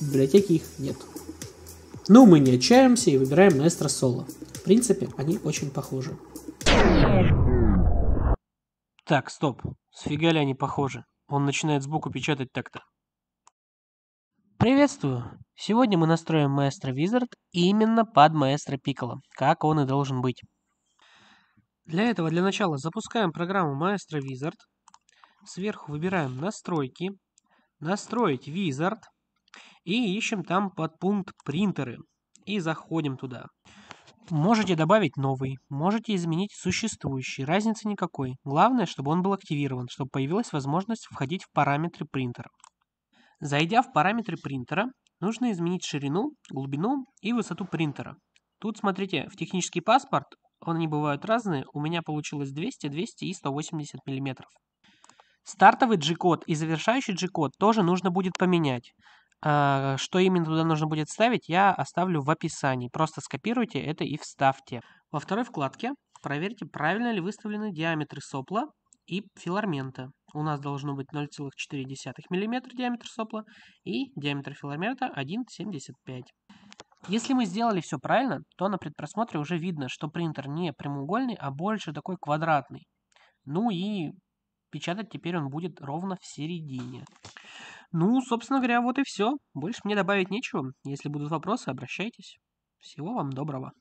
В библиотеке их нет. Ну, мы не отчаемся и выбираем Маэстро Соло. В принципе, они очень похожи. Так, стоп. Сфига ли они похожи? Он начинает сбоку печатать так-то. Приветствую! Сегодня мы настроим Маэстро Визард именно под Маэстро Пикколо, как он и должен быть. Для этого для начала запускаем программу Maestro Визард, Сверху выбираем настройки, настроить Визард и ищем там под пункт «Принтеры» и заходим туда. Можете добавить новый, можете изменить существующий, разницы никакой. Главное, чтобы он был активирован, чтобы появилась возможность входить в параметры принтера. Зайдя в параметры принтера, нужно изменить ширину, глубину и высоту принтера. Тут смотрите, в технический паспорт, они бывают разные, у меня получилось 200, 200 и 180 мм. Стартовый G-код и завершающий G-код тоже нужно будет поменять. А, что именно туда нужно будет ставить, я оставлю в описании. Просто скопируйте это и вставьте. Во второй вкладке проверьте, правильно ли выставлены диаметры сопла и филармента. У нас должно быть 0,4 мм диаметр сопла и диаметр филармента 1,75 если мы сделали все правильно, то на предпросмотре уже видно, что принтер не прямоугольный, а больше такой квадратный. Ну и печатать теперь он будет ровно в середине. Ну, собственно говоря, вот и все. Больше мне добавить нечего. Если будут вопросы, обращайтесь. Всего вам доброго.